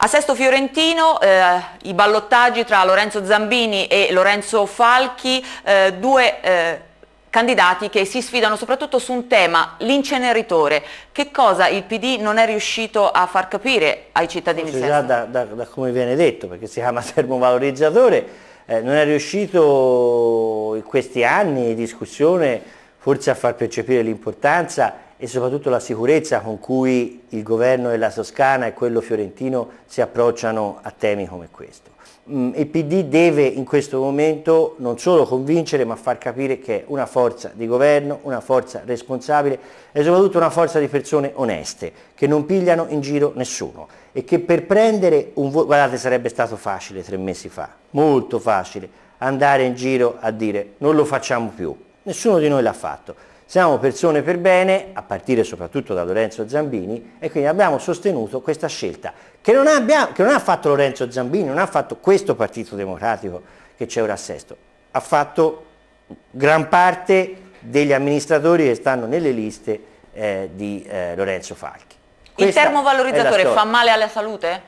A Sesto Fiorentino eh, i ballottaggi tra Lorenzo Zambini e Lorenzo Falchi, eh, due eh, candidati che si sfidano soprattutto su un tema, l'inceneritore. Che cosa il PD non è riuscito a far capire ai cittadini? Forse già da, da, da, come viene detto, perché si chiama termovalorizzatore, eh, non è riuscito in questi anni di discussione forse a far percepire l'importanza e soprattutto la sicurezza con cui il governo della Toscana e quello fiorentino si approcciano a temi come questo. Mm, il PD deve in questo momento non solo convincere ma far capire che è una forza di governo, una forza responsabile e soprattutto una forza di persone oneste che non pigliano in giro nessuno e che per prendere un voto, guardate sarebbe stato facile tre mesi fa, molto facile andare in giro a dire non lo facciamo più, nessuno di noi l'ha fatto. Siamo persone per bene, a partire soprattutto da Lorenzo Zambini, e quindi abbiamo sostenuto questa scelta, che non, abbiamo, che non ha fatto Lorenzo Zambini, non ha fatto questo Partito Democratico che c'è ora a Sesto, ha fatto gran parte degli amministratori che stanno nelle liste eh, di eh, Lorenzo Falchi. Questa Il termovalorizzatore fa male alla salute?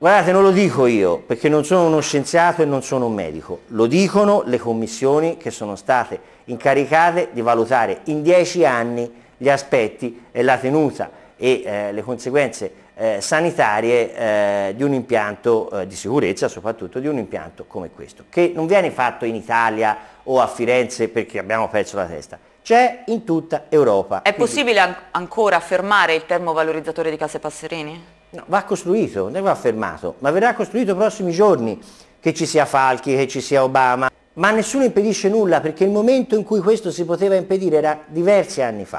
Guardate, non lo dico io, perché non sono uno scienziato e non sono un medico, lo dicono le commissioni che sono state incaricate di valutare in dieci anni gli aspetti e la tenuta e eh, le conseguenze eh, sanitarie eh, di un impianto eh, di sicurezza, soprattutto di un impianto come questo, che non viene fatto in Italia o a Firenze perché abbiamo perso la testa, c'è in tutta Europa. È Quindi... possibile an ancora fermare il termovalorizzatore di Case Passerini? No, va costruito, non va fermato, ma verrà costruito i prossimi giorni, che ci sia Falchi, che ci sia Obama, ma nessuno impedisce nulla perché il momento in cui questo si poteva impedire era diversi anni fa.